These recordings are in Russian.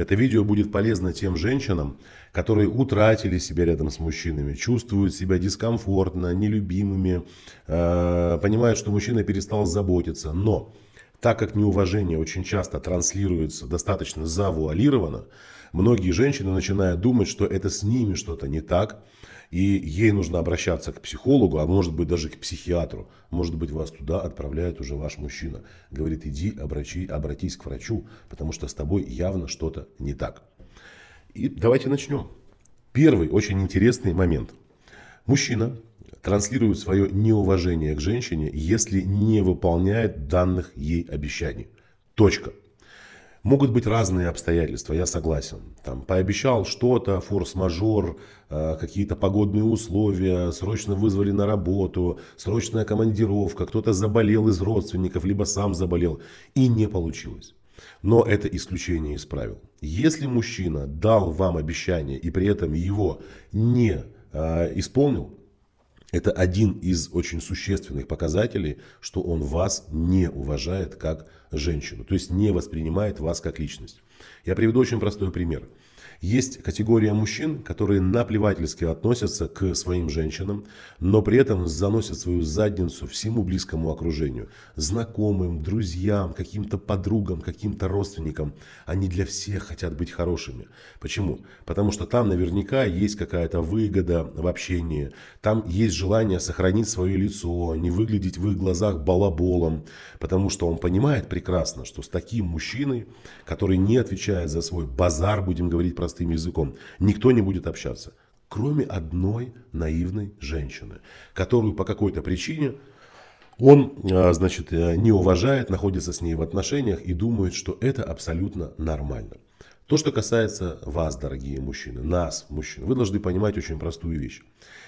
Это видео будет полезно тем женщинам, которые утратили себя рядом с мужчинами, чувствуют себя дискомфортно, нелюбимыми, э, понимают, что мужчина перестал заботиться. Но так как неуважение очень часто транслируется достаточно завуалированно, многие женщины начинают думать, что это с ними что-то не так – и ей нужно обращаться к психологу, а может быть даже к психиатру. Может быть вас туда отправляет уже ваш мужчина. Говорит, иди обрачи, обратись к врачу, потому что с тобой явно что-то не так. И давайте начнем. Первый очень интересный момент. Мужчина транслирует свое неуважение к женщине, если не выполняет данных ей обещаний. Точка. Могут быть разные обстоятельства, я согласен. Там пообещал что-то, форс-мажор, э, какие-то погодные условия, срочно вызвали на работу, срочная командировка, кто-то заболел из родственников, либо сам заболел, и не получилось. Но это исключение из правил. Если мужчина дал вам обещание и при этом его не э, исполнил, это один из очень существенных показателей, что он вас не уважает как женщину, то есть не воспринимает вас как личность. Я приведу очень простой пример. Есть категория мужчин, которые наплевательски относятся к своим женщинам, но при этом заносят свою задницу всему близкому окружению. Знакомым, друзьям, каким-то подругам, каким-то родственникам. Они для всех хотят быть хорошими. Почему? Потому что там наверняка есть какая-то выгода в общении. Там есть желание сохранить свое лицо, не выглядеть в их глазах балаболом. Потому что он понимает прекрасно, что с таким мужчиной, который не отвечает за свой базар, будем говорить про простым языком. Никто не будет общаться, кроме одной наивной женщины, которую по какой-то причине он, э, значит, э, не уважает, находится с ней в отношениях и думает, что это абсолютно нормально. То, что касается вас, дорогие мужчины, нас, мужчин, вы должны понимать очень простую вещь.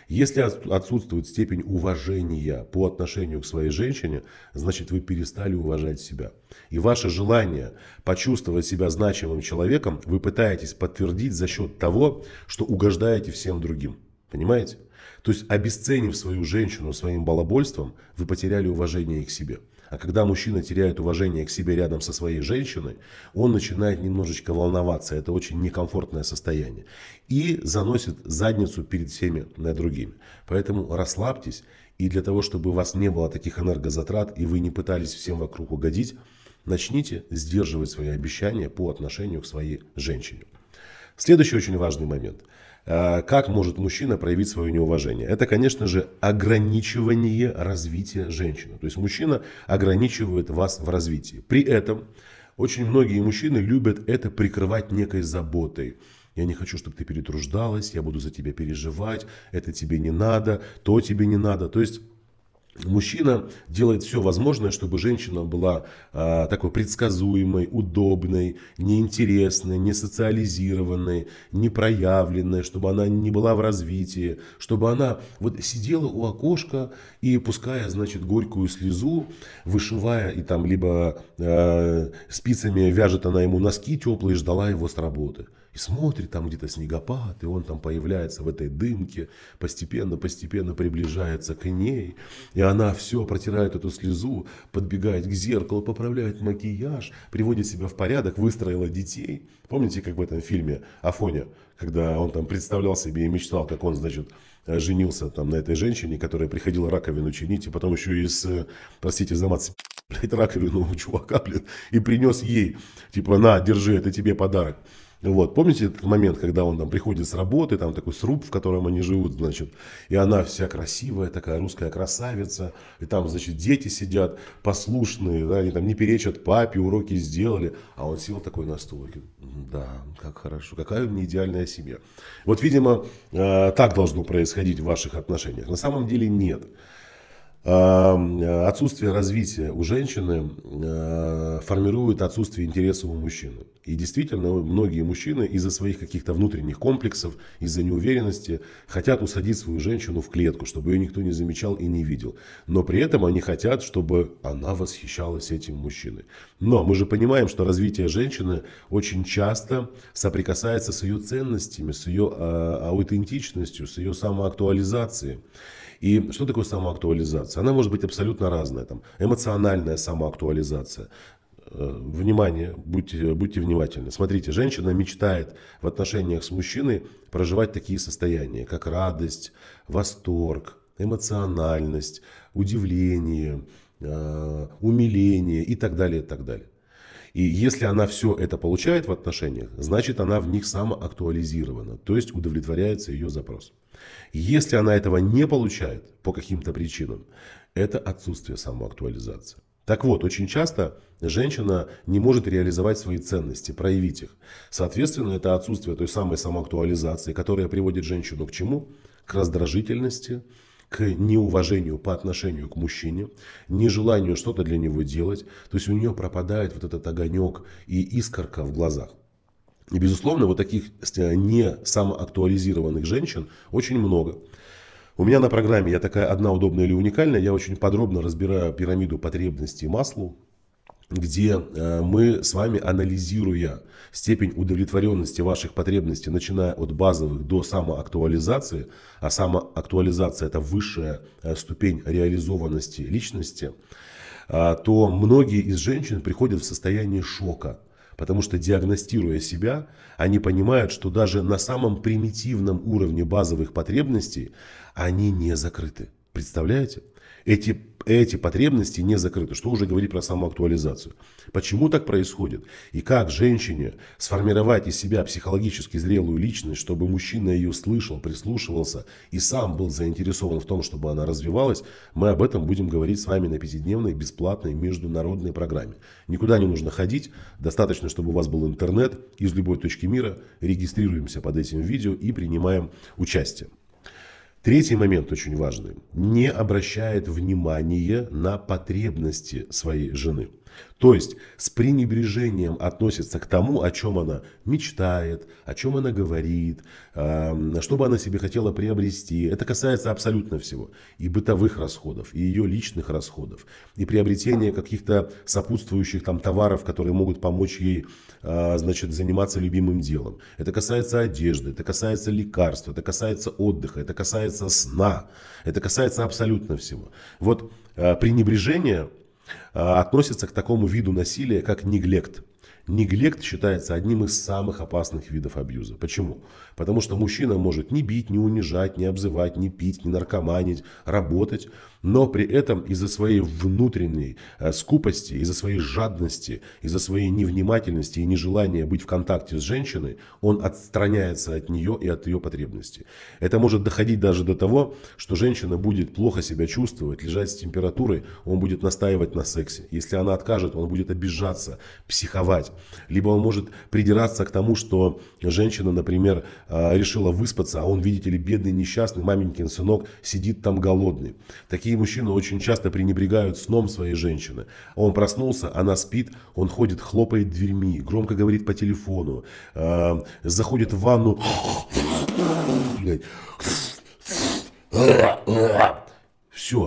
Если отсутствует степень уважения по отношению к своей женщине, значит вы перестали уважать себя. И ваше желание почувствовать себя значимым человеком вы пытаетесь подтвердить за счет того, что угождаете всем другим. Понимаете? То есть обесценив свою женщину своим балабольством, вы потеряли уважение к себе. А когда мужчина теряет уважение к себе рядом со своей женщиной, он начинает немножечко волноваться. Это очень некомфортное состояние. И заносит задницу перед всеми э, другими. Поэтому расслабьтесь. И для того, чтобы у вас не было таких энергозатрат, и вы не пытались всем вокруг угодить, начните сдерживать свои обещания по отношению к своей женщине. Следующий очень важный момент – Э, как может мужчина проявить свое неуважение? Это, конечно же, ограничивание развития женщины. То есть мужчина ограничивает вас в развитии. При этом очень многие мужчины любят это прикрывать некой заботой. Я не хочу, чтобы ты перетруждалась, я буду за тебя переживать, это тебе не надо, то тебе не надо. То есть Мужчина делает все возможное, чтобы женщина была а, такой предсказуемой, удобной, неинтересной, не социализированной, не проявленной, чтобы она не была в развитии, чтобы она вот сидела у окошка и, пуская, значит, горькую слезу, вышивая и там либо а, спицами вяжет она ему носки теплые, ждала его с работы и смотрит, там где-то снегопад, и он там появляется в этой дымке, постепенно-постепенно приближается к ней, и она все протирает эту слезу, подбегает к зеркалу, поправляет макияж, приводит себя в порядок, выстроила детей. Помните, как в этом фильме Афоня, когда он там представлял себе и мечтал, как он, значит, женился там на этой женщине, которая приходила раковину чинить, и потом еще из, э, простите за мат, блядь, раковину у чувака, блядь, и принес ей, типа, на, держи, это тебе подарок. Вот, помните этот момент, когда он там приходит с работы, там такой сруб, в котором они живут, значит, и она вся красивая, такая русская красавица, и там, значит, дети сидят послушные, да, они там не перечат папе, уроки сделали, а он сел такой на стул, да, как хорошо, какая у меня идеальная семья. Вот, видимо, э, так должно происходить в ваших отношениях. На самом деле нет отсутствие развития у женщины э, формирует отсутствие интереса у мужчины. И действительно, многие мужчины из-за своих каких-то внутренних комплексов, из-за неуверенности хотят усадить свою женщину в клетку, чтобы ее никто не замечал и не видел. Но при этом они хотят, чтобы она восхищалась этим мужчиной. Но мы же понимаем, что развитие женщины очень часто соприкасается с ее ценностями, с ее э, аутентичностью, с ее самоактуализацией. И что такое самоактуализация? Она может быть абсолютно разная. Там, эмоциональная самоактуализация. Э, внимание, будьте, будьте внимательны. Смотрите, женщина мечтает в отношениях с мужчиной проживать такие состояния, как радость, восторг, эмоциональность, удивление, э, умиление и так далее, и так далее. И если она все это получает в отношениях, значит она в них самоактуализирована, то есть удовлетворяется ее запрос. Если она этого не получает по каким-то причинам, это отсутствие самоактуализации. Так вот, очень часто женщина не может реализовать свои ценности, проявить их. Соответственно, это отсутствие той самой самоактуализации, которая приводит женщину к чему? К раздражительности, к неуважению по отношению к мужчине, нежеланию что-то для него делать. То есть у нее пропадает вот этот огонек и искорка в глазах. И, безусловно, вот таких э, не самоактуализированных женщин очень много. У меня на программе «Я такая одна, удобная или уникальная» я очень подробно разбираю пирамиду потребностей маслу где э, мы с вами, анализируя степень удовлетворенности ваших потребностей, начиная от базовых до самоактуализации, а самоактуализация – это высшая э, ступень реализованности личности, э, то многие из женщин приходят в состояние шока, потому что диагностируя себя, они понимают, что даже на самом примитивном уровне базовых потребностей они не закрыты. Представляете? эти, эти потребности не закрыты. Что уже говорить про самоактуализацию? Почему так происходит? И как женщине сформировать из себя психологически зрелую личность, чтобы мужчина ее слышал, прислушивался и сам был заинтересован в том, чтобы она развивалась, мы об этом будем говорить с вами на пятидневной бесплатной международной программе. Никуда не нужно ходить, достаточно, чтобы у вас был интернет из любой точки мира. Регистрируемся под этим видео и принимаем участие. Третий момент очень важный. Не обращает внимания на потребности своей жены. То есть с пренебрежением относится к тому, о чем она мечтает, о чем она говорит, что бы она себе хотела приобрести. Это касается абсолютно всего. И бытовых расходов, и ее личных расходов, и приобретения каких-то сопутствующих там товаров, которые могут помочь ей а, значит, заниматься любимым делом. Это касается одежды, это касается лекарств, это касается отдыха, это касается сна, это касается абсолютно всего. Вот а, пренебрежение Э, относится к такому виду насилия, как неглект. Неглект считается одним из самых опасных видов абьюза. Почему? Потому что мужчина может не бить, не унижать, не обзывать, не пить, не наркоманить, работать, но при этом из-за своей внутренней э, скупости, из-за своей жадности, из-за своей невнимательности и нежелания быть в контакте с женщиной, он отстраняется от нее и от ее потребностей. Это может доходить даже до того, что женщина будет плохо себя чувствовать, лежать с температурой, он будет настаивать на сексе. Если она откажет, он будет обижаться, психовать, либо он может придираться к тому, что женщина, например, а, решила выспаться, а он, видите ли, бедный, несчастный, маменькин сынок сидит там голодный. Такие мужчины очень часто пренебрегают сном своей женщины. Он проснулся, она спит, он ходит, хлопает дверьми, громко говорит по телефону, а, заходит в ванну,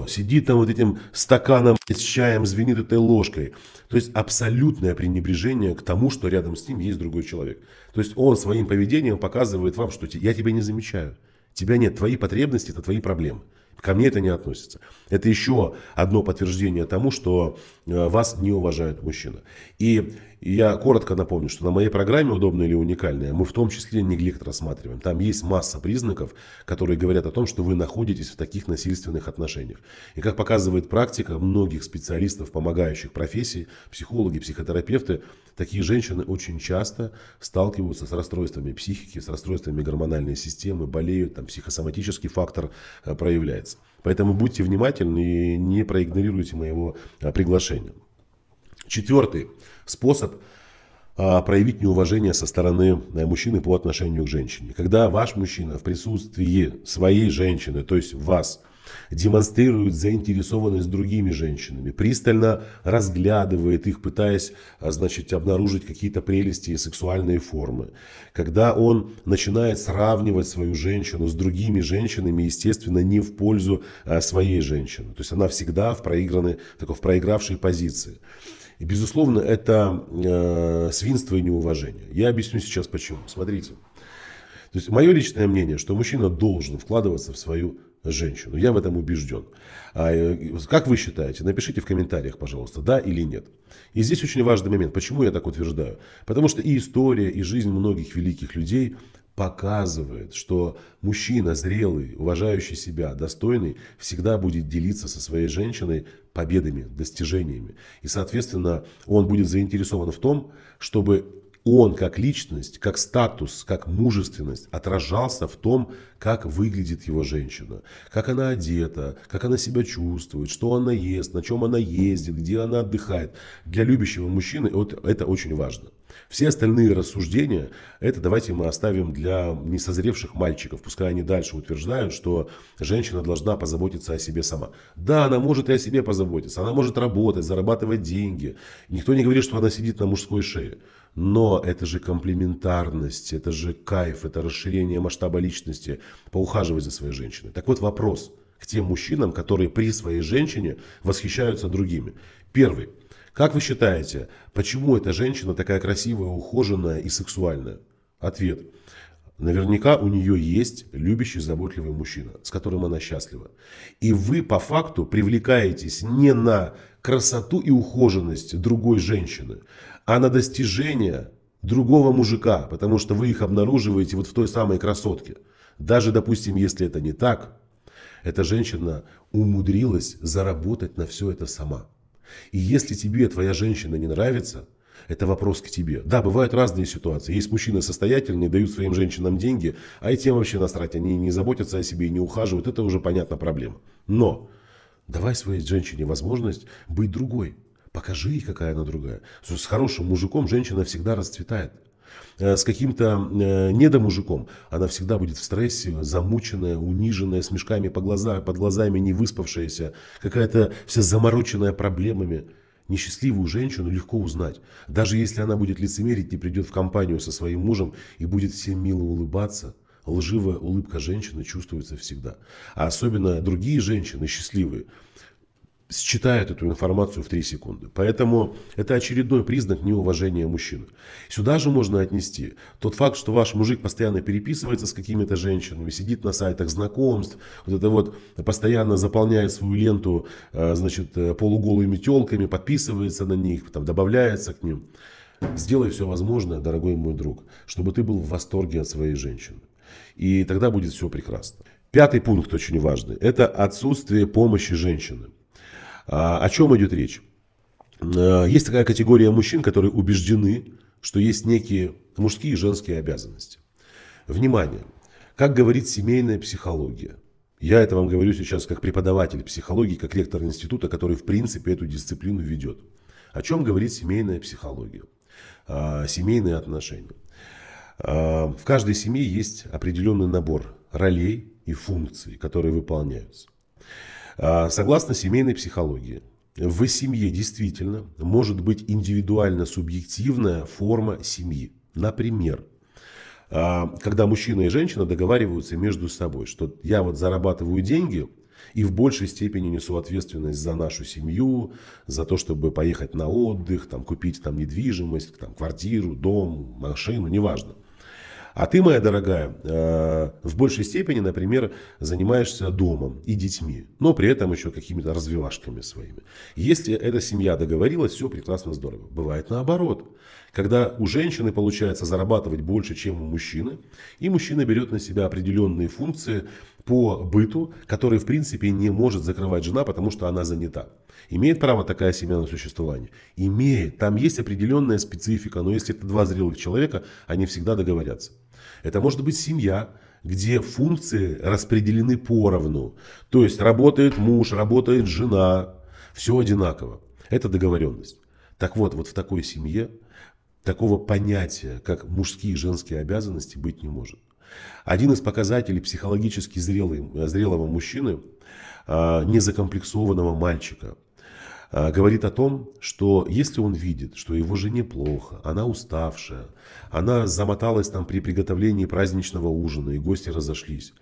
сидит там вот этим стаканом с чаем, звенит этой ложкой. То есть абсолютное пренебрежение к тому, что рядом с ним есть другой человек. То есть он своим поведением показывает вам, что я тебя не замечаю. Тебя нет, твои потребности – это твои проблемы. Ко мне это не относится. Это еще одно подтверждение тому, что э, вас не уважает мужчина. И и я коротко напомню, что на моей программе «Удобная или уникальная» мы в том числе неглект рассматриваем. Там есть масса признаков, которые говорят о том, что вы находитесь в таких насильственных отношениях. И как показывает практика многих специалистов, помогающих профессии, психологи, психотерапевты, такие женщины очень часто сталкиваются с расстройствами психики, с расстройствами гормональной системы, болеют, там психосоматический фактор э, проявляется. Поэтому будьте внимательны и не проигнорируйте моего э, приглашения. Четвертый способ а, проявить неуважение со стороны э, мужчины по отношению к женщине. Когда ваш мужчина в присутствии своей женщины, то есть вас, демонстрирует заинтересованность другими женщинами, пристально разглядывает их, пытаясь а, значит, обнаружить какие-то прелести и сексуальные формы. Когда он начинает сравнивать свою женщину с другими женщинами, естественно, не в пользу а, своей женщины. То есть она всегда в, проигранной, такой, в проигравшей позиции. И, безусловно, это э, свинство и неуважение. Я объясню сейчас почему. Смотрите. То есть мое личное мнение, что мужчина должен вкладываться в свою женщину. Я в этом убежден. А, э, как вы считаете? Напишите в комментариях, пожалуйста, да или нет. И здесь очень важный момент. Почему я так утверждаю? Потому что и история, и жизнь многих великих людей показывает, что мужчина зрелый, уважающий себя, достойный, всегда будет делиться со своей женщиной победами, достижениями. И, соответственно, он будет заинтересован в том, чтобы он как личность, как статус, как мужественность отражался в том, как выглядит его женщина, как она одета, как она себя чувствует, что она ест, на чем она ездит, где она отдыхает. Для любящего мужчины это очень важно. Все остальные рассуждения, это давайте мы оставим для несозревших мальчиков. Пускай они дальше утверждают, что женщина должна позаботиться о себе сама. Да, она может и о себе позаботиться. Она может работать, зарабатывать деньги. Никто не говорит, что она сидит на мужской шее. Но это же комплементарность, это же кайф, это расширение масштаба личности, поухаживать за своей женщиной. Так вот вопрос к тем мужчинам, которые при своей женщине восхищаются другими. Первый – как вы считаете, почему эта женщина такая красивая, ухоженная и сексуальная? Ответ. Наверняка у нее есть любящий, заботливый мужчина, с которым она счастлива. И вы по факту привлекаетесь не на красоту и ухоженность другой женщины, а на достижение другого мужика, потому что вы их обнаруживаете вот в той самой красотке. Даже, допустим, если это не так, эта женщина умудрилась заработать на все это сама. И если тебе твоя женщина не нравится, это вопрос к тебе. Да, бывают разные ситуации. Есть мужчины состоятельные, дают своим женщинам деньги, а и тем вообще насрать. Они не заботятся о себе и не ухаживают. Это уже, понятно, проблема. Но давай своей женщине возможность быть другой. Покажи ей, какая она другая. С хорошим мужиком женщина всегда расцветает. Э, с каким-то э, недомужиком, она всегда будет в стрессе, замученная, униженная, с мешками по глаза, под глазами не выспавшаяся, какая-то вся замороченная проблемами. Несчастливую женщину легко узнать. Даже если она будет лицемерить и придет в компанию со своим мужем и будет всем мило улыбаться, лживая улыбка женщины чувствуется всегда. А особенно другие женщины, счастливые, считают эту информацию в 3 секунды. Поэтому это очередной признак неуважения мужчин. Сюда же можно отнести тот факт, что ваш мужик постоянно переписывается с какими-то женщинами, сидит на сайтах знакомств, вот это вот постоянно заполняет свою ленту э, значит, э, полуголыми телками, подписывается на них, там, добавляется к ним. Сделай все возможное, дорогой мой друг, чтобы ты был в восторге от своей женщины. И тогда будет все прекрасно. Пятый пункт очень важный. Это отсутствие помощи женщины. А, о чем идет речь? А, есть такая категория мужчин, которые убеждены, что есть некие мужские и женские обязанности. Внимание! Как говорит семейная психология, я это вам говорю сейчас как преподаватель психологии, как ректор института, который в принципе эту дисциплину ведет. О чем говорит семейная психология? А, семейные отношения. В каждой семье есть определенный набор ролей и функций, которые выполняются. А, согласно семейной психологии, в семье действительно может быть индивидуально-субъективная форма семьи. Например, а, когда мужчина и женщина договариваются между собой, что я вот зарабатываю деньги и в большей степени несу ответственность за нашу семью, за то, чтобы поехать на отдых, там, купить там, недвижимость, там, квартиру, дом, машину, неважно. А ты, моя дорогая, э, в большей степени, например, занимаешься домом и детьми, но при этом еще какими-то развивашками своими. Если эта семья договорилась, все прекрасно, здорово. Бывает наоборот. Когда у женщины получается зарабатывать больше, чем у мужчины, и мужчина берет на себя определенные функции по быту, которые, в принципе, не может закрывать жена, потому что она занята. Имеет право такая семья на существование? Имеет. Там есть определенная специфика, но если это два зрелых человека, они всегда договорятся. Это может быть семья, где функции распределены поровну. То есть работает муж, работает жена, все одинаково. Это договоренность. Так вот, вот в такой семье такого понятия, как мужские и женские обязанности, быть не может. Один из показателей психологически зрелого мужчины, а, незакомплексованного мальчика, Э, говорит о том, что если он видит, что его жене плохо, она уставшая, она замоталась там при приготовлении праздничного ужина, и гости разошлись,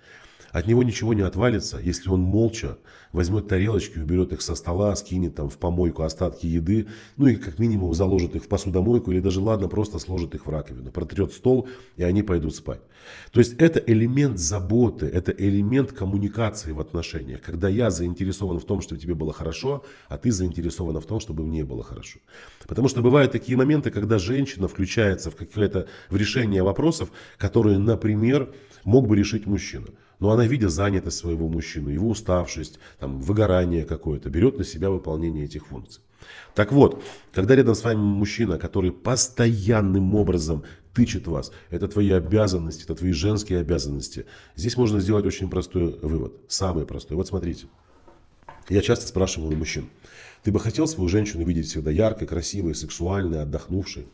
от него ничего не отвалится, если он молча возьмет тарелочки, уберет их со стола, скинет там в помойку остатки еды, ну и как минимум заложит их в посудомойку или даже, ладно, просто сложит их в раковину, протрет стол, и они пойдут спать. То есть это элемент заботы, это элемент коммуникации в отношениях, когда я заинтересован в том, чтобы тебе было хорошо, а ты заинтересована в том, чтобы мне было хорошо. Потому что бывают такие моменты, когда женщина включается в какое-то в решение вопросов, которые, например, мог бы решить мужчина. Но она, видя занятость своего мужчины, его уставшесть, там, выгорание какое-то, берет на себя выполнение этих функций. Так вот, когда рядом с вами мужчина, который постоянным образом тычет вас, это твои обязанности, это твои женские обязанности, здесь можно сделать очень простой вывод, самый простой. Вот смотрите, я часто спрашиваю мужчин, ты бы хотел свою женщину видеть всегда яркой, красивой, сексуальной, отдохнувшей?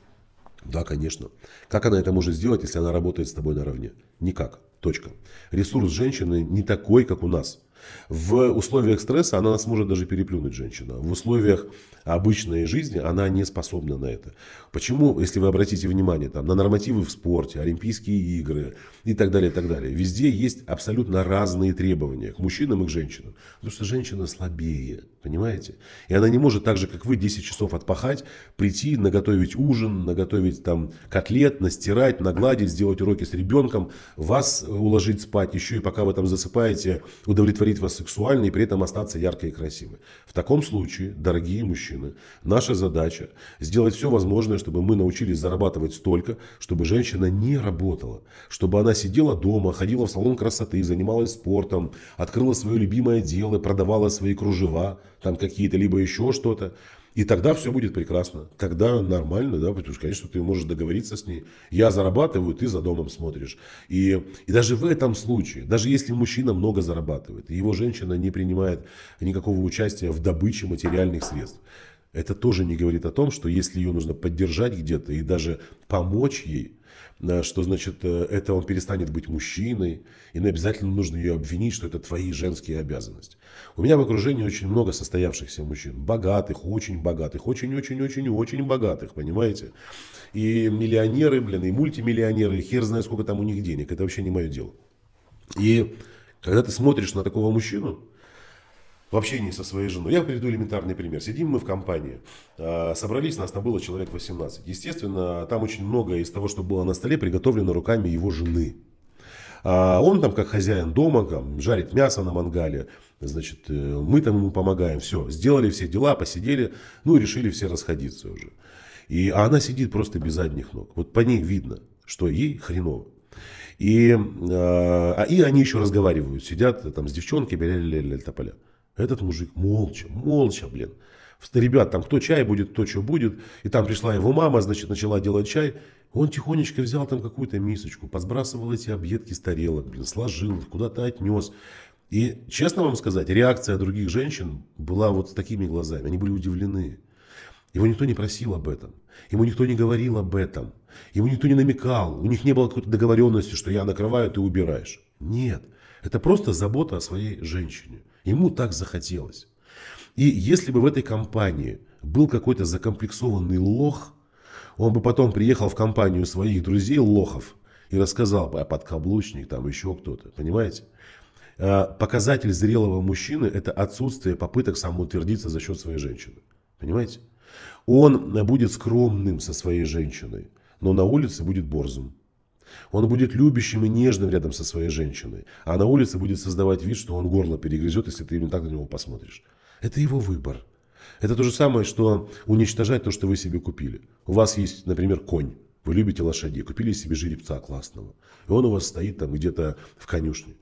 Да, конечно. Как она это может сделать, если она работает с тобой наравне? Никак. Точка. Ресурс женщины не такой, как у нас. В условиях стресса она нас может даже переплюнуть, женщина. В условиях обычной жизни она не способна на это. Почему, если вы обратите внимание там, на нормативы в спорте, Олимпийские игры и так далее, и так далее. Везде есть абсолютно разные требования к мужчинам и к женщинам. Потому что женщина слабее, понимаете? И она не может так же, как вы, 10 часов отпахать, прийти, наготовить ужин, наготовить там котлет, настирать, нагладить, сделать уроки с ребенком, вас уложить спать еще и пока вы там засыпаете, удовлетворить удовлетворить вас сексуально и при этом остаться яркой и красивой. В таком случае, дорогие мужчины, наша задача сделать все возможное, чтобы мы научились зарабатывать столько, чтобы женщина не работала, чтобы она сидела дома, ходила в салон красоты, занималась спортом, открыла свое любимое дело, продавала свои кружева, там какие-то либо еще что-то. И тогда все будет прекрасно. Тогда нормально, да, потому что, конечно, ты можешь договориться с ней. Я зарабатываю, ты за домом смотришь. И, и даже в этом случае, даже если мужчина много зарабатывает, его женщина не принимает никакого участия в добыче материальных средств, это тоже не говорит о том, что если ее нужно поддержать где-то и даже помочь ей, э, что значит э, это он перестанет быть мужчиной, и не обязательно нужно ее обвинить, что это твои женские обязанности. У меня в окружении очень много состоявшихся мужчин, богатых, очень богатых, очень-очень-очень-очень богатых, понимаете? И миллионеры, блин, и мультимиллионеры, и хер знает сколько там у них денег, это вообще не мое дело. И когда ты смотришь на такого мужчину, в общении со своей женой. Я приведу элементарный пример. Сидим мы в компании, а, собрались, нас там было человек 18. Естественно, там очень многое из того, что было на столе, приготовлено руками его жены. А, он там, как хозяин дома, там, жарит мясо на мангале, значит, э, мы там ему помогаем, все, сделали все дела, посидели, ну и решили все расходиться уже. И а она сидит просто без задних ног. Вот по ней видно, что ей хреново. И, а и они еще разговаривают, сидят э, там с девчонкой, -ля -ля -ля этот мужик молча, молча, блин. Ребят, там кто чай будет, то что будет. И там пришла его мама, значит, начала делать чай. Он тихонечко взял там какую-то мисочку, посбрасывал эти объедки с тарелок, блин, сложил, куда-то отнес. И, честно вам сказать, реакция других женщин была вот с такими глазами. Они были удивлены. Его никто не просил об этом. Ему никто не говорил об этом. Ему никто не намекал. У них не было какой-то договоренности, что я накрываю, ты убираешь. Нет. Это просто забота о своей женщине. Ему так захотелось. И если бы в этой компании был какой-то закомплексованный лох, он бы потом приехал в компанию своих друзей лохов и рассказал бы, а подкаблучник, там еще кто-то, понимаете? А, показатель зрелого мужчины – это отсутствие попыток самоутвердиться за счет своей женщины. Понимаете? Он будет скромным со своей женщиной, но на улице будет борзым. Он будет любящим и нежным рядом со своей женщиной, а на улице будет создавать вид, что он горло перегрызет, если ты именно так на него посмотришь. Это его выбор. Это то же самое, что уничтожать то, что вы себе купили. У вас есть, например, конь. Вы любите лошадей, купили себе жеребца классного. И он у вас стоит там где-то в конюшне.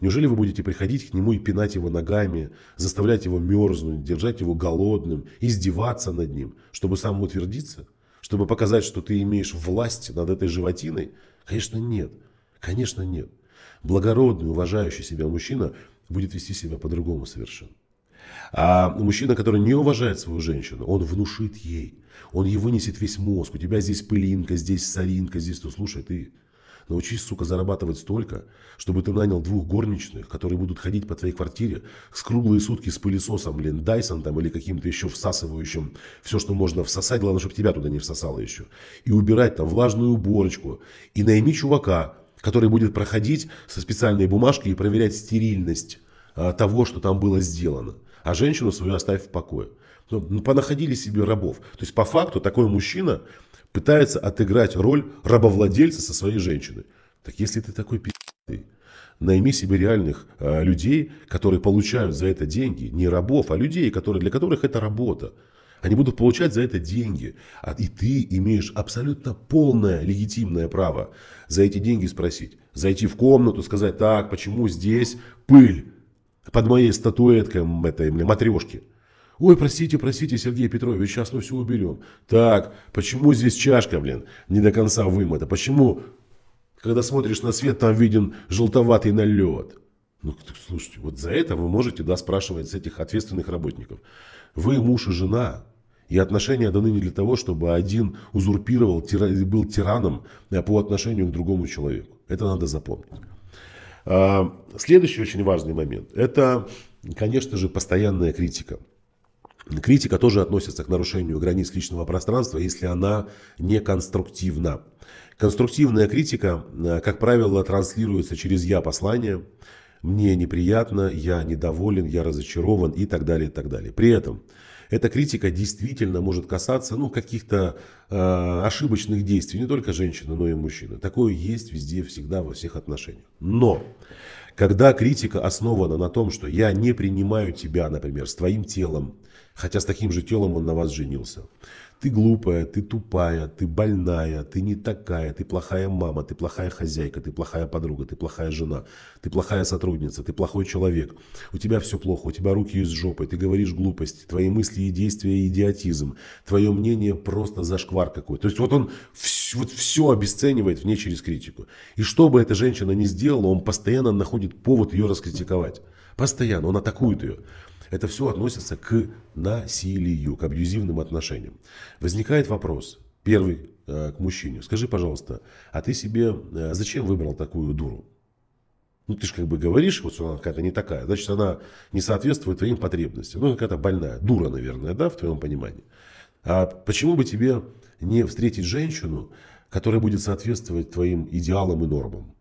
Неужели вы будете приходить к нему и пинать его ногами, заставлять его мерзнуть, держать его голодным, издеваться над ним, чтобы самоутвердиться? Чтобы показать, что ты имеешь власть над этой животиной – Конечно, нет. Конечно, нет. Благородный, уважающий себя мужчина будет вести себя по-другому совершенно. А мужчина, который не уважает свою женщину, он внушит ей. Он ей вынесет весь мозг. У тебя здесь пылинка, здесь соринка, здесь то. Ну, слушай, ты Научись, сука, зарабатывать столько, чтобы ты нанял двух горничных, которые будут ходить по твоей квартире с круглые сутки с пылесосом, блин, Дайсон там или каким-то еще всасывающим все, что можно всосать, главное, чтобы тебя туда не всосало еще. И убирать там влажную уборочку. И найми чувака, который будет проходить со специальной бумажкой и проверять стерильность а, того, что там было сделано. А женщину свою оставь в покое. Ну, ну, понаходили себе рабов. То есть по факту такой мужчина пытается отыграть роль рабовладельца со своей женщиной. Так если ты такой пи***ый, найми себе реальных э, людей, которые получают за это деньги, не рабов, а людей, которые, для которых это работа. Они будут получать за это деньги. А, и ты имеешь абсолютно полное легитимное право за эти деньги спросить. Зайти в комнату, сказать, так, почему здесь пыль? под моей статуэткой этой матрешки. Ой, простите, простите, Сергей Петрович, сейчас мы все уберем. Так, почему здесь чашка, блин, не до конца вымыта? Почему, когда смотришь на свет, там виден желтоватый налет? Ну, слушайте, вот за это вы можете, да, спрашивать с этих ответственных работников. Вы муж и жена, и отношения даны не для того, чтобы один узурпировал, тира, был тираном а по отношению к другому человеку. Это надо запомнить. А, следующий очень важный момент – это, конечно же, постоянная критика. Критика тоже относится к нарушению границ личного пространства, если она не конструктивна. Конструктивная критика, а, как правило, транслируется через «я-послание», «мне неприятно», «я недоволен», «я разочарован» и так далее, и так далее. При этом эта критика действительно может касаться ну, каких-то э, ошибочных действий, не только женщины, но и мужчины. Такое есть везде, всегда, во всех отношениях. Но когда критика основана на том, что я не принимаю тебя, например, с твоим телом, хотя с таким же телом он на вас женился, ты глупая, ты тупая, ты больная, ты не такая, ты плохая мама, ты плохая хозяйка, ты плохая подруга, ты плохая жена, ты плохая сотрудница, ты плохой человек. У тебя все плохо, у тебя руки из жопы, ты говоришь глупости, твои мысли и действия идиотизм, твое мнение просто зашквар какой. То есть вот он все, вот все обесценивает вне через критику. И что бы эта женщина ни сделала, он постоянно находит повод ее раскритиковать. Постоянно, он атакует ее. Это все относится к насилию, к абьюзивным отношениям. Возникает вопрос, первый э, к мужчине. Скажи, пожалуйста, а ты себе э, зачем выбрал такую дуру? Ну, ты же как бы говоришь, вот что она какая-то не такая, значит, она не соответствует твоим потребностям. Ну, какая-то больная, дура, наверное, да, в твоем понимании. А почему бы тебе не встретить женщину, которая будет соответствовать твоим идеалам и нормам?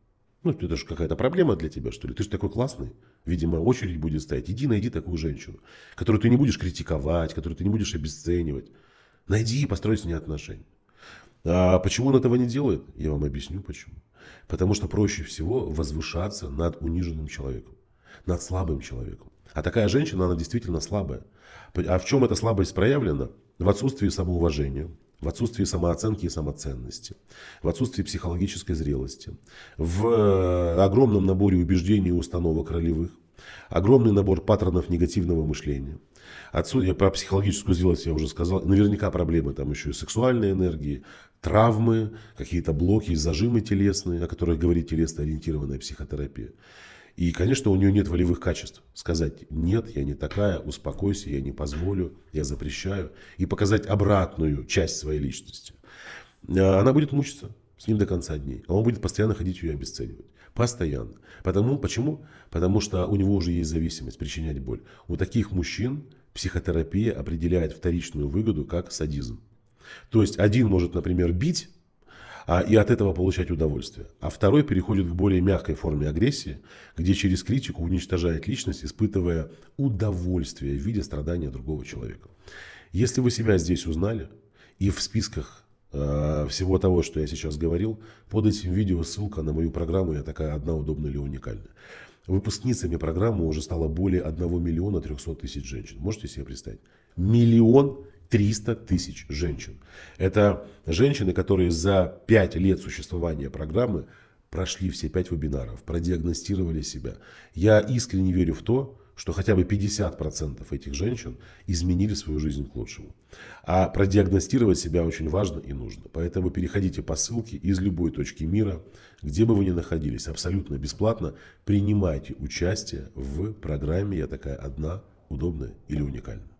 Ну, это же какая-то проблема для тебя, что ли? Ты же такой классный. Видимо, очередь будет стоять. Иди найди такую женщину, которую ты не будешь критиковать, которую ты не будешь обесценивать. Найди и построй с ней отношения. А почему он этого не делает? Я вам объясню почему. Потому что проще всего возвышаться над униженным человеком, над слабым человеком. А такая женщина, она действительно слабая. А в чем эта слабость проявлена? В отсутствии самоуважения, в отсутствии самооценки и самоценности, в отсутствии психологической зрелости, в э, огромном наборе убеждений и установок ролевых, огромный набор паттернов негативного мышления. Отсюда про психологическую зрелость я уже сказал. Наверняка проблемы там еще и сексуальной энергии, травмы, какие-то блоки, зажимы телесные, о которых говорит телесно ориентированная психотерапия. И, конечно, у нее нет волевых качеств. Сказать «нет, я не такая, успокойся, я не позволю, я запрещаю». И показать обратную часть своей личности. Э, она будет мучиться с ним до конца дней. А он будет постоянно ходить ее обесценивать. Постоянно. Потому, почему? Потому что у него уже есть зависимость причинять боль. У таких мужчин психотерапия определяет вторичную выгоду как садизм. То есть один может, например, бить, а, и от этого получать удовольствие. А второй переходит к более мягкой форме агрессии, где через критику уничтожает личность, испытывая удовольствие в виде страдания другого человека. Если вы себя здесь узнали, и в списках э, всего того, что я сейчас говорил, под этим видео ссылка на мою программу «Я такая одна, удобная или уникальная». Выпускницами программы уже стало более 1 миллиона 300 тысяч женщин. Можете себе представить? Миллион 300 тысяч женщин. Это женщины, которые за 5 лет существования программы прошли все 5 вебинаров, продиагностировали себя. Я искренне верю в то, что хотя бы 50% этих женщин изменили свою жизнь к лучшему. А продиагностировать себя очень важно и нужно. Поэтому переходите по ссылке из любой точки мира, где бы вы ни находились, абсолютно бесплатно. Принимайте участие в программе «Я такая одна», удобная или уникальная.